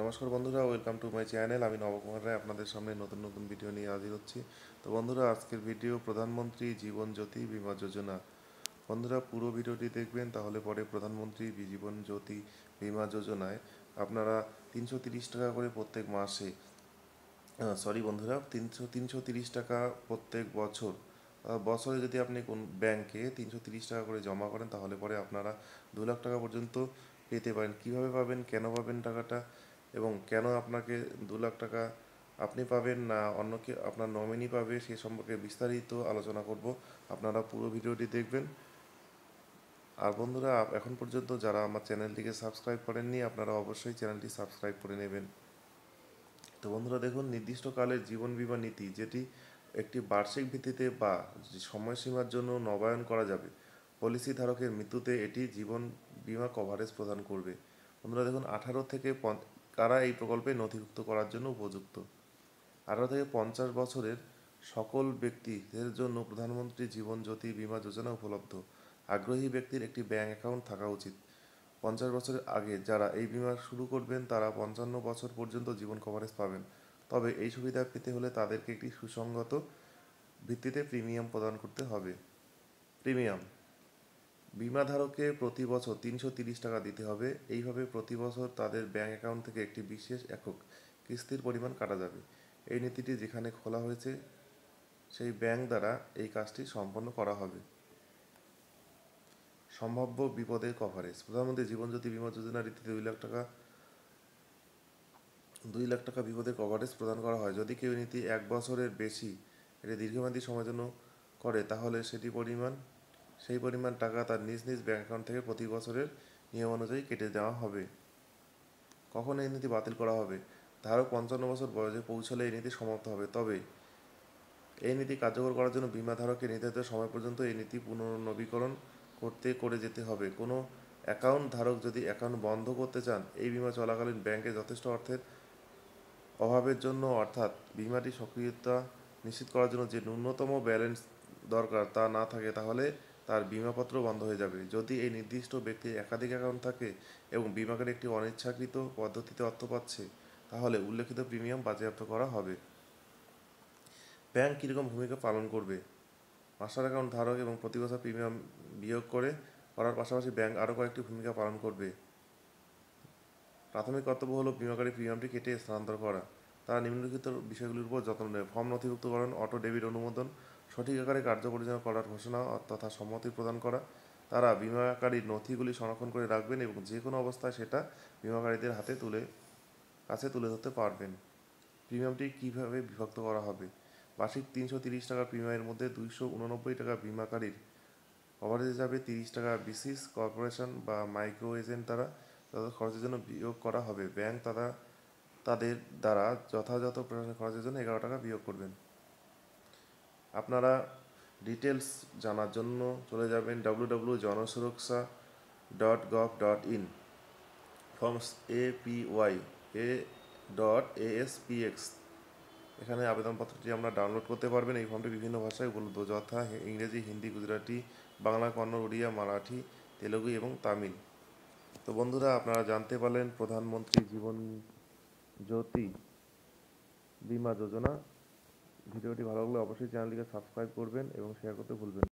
নমস্কার বন্ধুরা welcome to my channel আমি নবকুমার রায় আপনাদের সামনে নতুন নতুন ভিডিও নিয়ে হাজির হচ্ছি তো বন্ধুরা আজকের ভিডিও প্রধানমন্ত্রী জীবন জ্যোতি বিমা যোজনা বন্ধুরা পুরো ভিডিওটি দেখবেন তাহলে পরে প্রধানমন্ত্রী জীবন জ্যোতি বিমা যোজনায় আপনারা তিনশো টাকা করে প্রত্যেক মাসে সরি বন্ধুরা তিনশো তিনশো টাকা প্রত্যেক বছর বছরে যদি আপনি কোন ব্যাংকে তিনশো টাকা করে জমা করেন তাহলে পরে আপনারা দু লাখ টাকা পর্যন্ত পেতে পারেন কীভাবে পাবেন কেন পাবেন টাকাটা এবং কেন আপনাকে দু লাখ টাকা আপনি পাবেন না অন্য কে আপনার নমিনি পাবে সে সম্পর্কে বিস্তারিত আলোচনা করব আপনারা পুরো ভিডিওটি দেখবেন আর বন্ধুরা এখন পর্যন্ত যারা আমার চ্যানেলটিকে সাবস্ক্রাইব করেননি আপনারা অবশ্যই চ্যানেলটি সাবস্ক্রাইব করে নেবেন তো বন্ধুরা দেখুন কালের জীবন বিমা নীতি যেটি একটি বার্ষিক ভিত্তিতে বা সময়সীমার জন্য নবায়ন করা যাবে পলিসি ধারকের মৃত্যুতে এটি জীবন বিমা কভারেজ প্রদান করবে বন্ধুরা দেখুন আঠারো থেকে তারা এই প্রকল্পে নথিভুক্ত করার জন্য উপযুক্ত আঠারো থেকে পঞ্চাশ বছরের সকল ব্যক্তিদের জন্য প্রধানমন্ত্রী জীবন জ্যোতি বিমা যোজনা উপলব্ধ আগ্রহী ব্যক্তির একটি ব্যাংক অ্যাকাউন্ট থাকা উচিত পঞ্চাশ বছরের আগে যারা এই বিমা শুরু করবেন তারা পঞ্চান্ন বছর পর্যন্ত জীবন কভারেজ পাবেন তবে এই সুবিধা পেতে হলে তাদেরকে একটি সুসংগত ভিত্তিতে প্রিমিয়াম প্রদান করতে হবে প্রিমিয়াম বিমাধারককে প্রতি বছর তিনশো টাকা দিতে হবে এইভাবে প্রতি বছর তাদের ব্যাঙ্ক অ্যাকাউন্ট থেকে একটি বিশেষ একক কিস্তির পরিমাণ কাটা যাবে এই নীতিটি যেখানে খোলা হয়েছে সেই ব্যাংক দ্বারা এই কাজটি সম্পন্ন করা হবে সম্ভাব্য বিপদের কভারেজ প্রধানমন্ত্রী জীবনজ্যোতি বিমা যোজনা রীতিতে দুই লাখ টাকা দুই লাখ টাকা বিপদের কভারেজ প্রদান করা হয় যদি কেউ নীতি এক বছরের বেশি এটি দীর্ঘমেয়াদী সময়ের জন্য করে তাহলে সেটি পরিমাণ সেই পরিমাণ টাকা তার নিজ নিজ ব্যাঙ্ক অ্যাকাউন্ট থেকে প্রতি বছরের নিয়ম অনুযায়ী কেটে দেওয়া হবে কখন এই নীতি বাতিল করা হবে ধারক পঞ্চান্ন বছর বয়সে পৌঁছলে এই নীতি সমাপ্ত হবে তবে এই নীতি কার্যকর করার জন্য বিমা ধারককে নির্ধারিত সময় পর্যন্ত এই নীতি পুনর্নবীকরণ করতে করে যেতে হবে কোনো অ্যাকাউন্ট ধারক যদি অ্যাকাউন্ট বন্ধ করতে চান এই বিমা চলাকালীন ব্যাংকে যথেষ্ট অর্থের অভাবের জন্য অর্থাৎ বিমাটি সক্রিয়তা নিশ্চিত করার জন্য যে ন্যূনতম ব্যালেন্স দরকার তা না থাকে তাহলে তার বিমাপত্র বন্ধ হয়ে যাবে যদি এই নির্দিষ্ট ব্যক্তির একাধিক অ্যাকাউন্ট থাকে এবং বিমাকারী একটি অনিচ্ছাকৃত পদ্ধতিতে অর্থ পাচ্ছে তাহলে উল্লেখিত প্রিমিয়াম বাজেয়াপ্ত করা হবে ব্যাংক কীরকম ভূমিকা পালন করবে মাস্টার অ্যাকাউন্ট ধারক এবং প্রতি বছর প্রিমিয়াম বিয়োগ করে করার পাশাপাশি ব্যাংক আরও কয়েকটি ভূমিকা পালন করবে প্রাথমিক কর্তব্য হলো বিমাকারী প্রিমিয়ামটি কেটে স্থানান্তর করা তারা নিম্নলিখিত বিষয়গুলির উপর যত্ন নেবে ফর্ম নথিভুক্ত করেন অটো ডেবিট অনুমোদন সঠিক আকারে কার্য পরিচালনা করার ঘোষণা তথা সম্মতি প্রদান করা তারা বিমাকারীর নথিগুলি সংরক্ষণ করে রাখবেন এবং যে কোনো অবস্থায় সেটা বিমাকারীদের হাতে তুলে কাছে তুলে ধরতে পারবেন প্রিমিয়ামটি কিভাবে বিভক্ত করা হবে বার্ষিক তিনশো তিরিশ টাকা প্রিমিয়ামের মধ্যে দুইশো উননব্বই টাকা বিমাকারীর কভারেজ হিসাবে তিরিশ টাকা বিসিস কর্পোরেশন বা মাইক্রো এজেন্ট দ্বারা তাদের খরচের জন্য বিয়োগ করা হবে ব্যাংক তারা তাদের দ্বারা যথাযথ প্রশাসনিক খরচের জন্য এগারো টাকা বিয়োগ করবেন আপনারা ডিটেলস জানার জন্য চলে যাবেন W W Jansuraksha dot gov dot in forms A P Y A dot A S P X এখানে আবেদনপত্রটি আমরা ডাউনলোড করতে পারবেন এই ফর্মটি বিভিন্ন ভাষায় উপলব্ধ যথা ইংরেজি হিন্দি গুজরাটি বাংলা কন্নড় উড়িয়া মারাঠি তেলুগু এবং তামিল তো বন্ধুরা আপনারা জানতে পারলেন প্রধানমন্ত্রী জীবন জ্যোতি বিমা যোজনা ভিডিওটি ভালো লাগলে অবশ্যই চ্যানেলটিকে সাবস্ক্রাইব করবেন এবং শেয়ার করতে ভুলবেন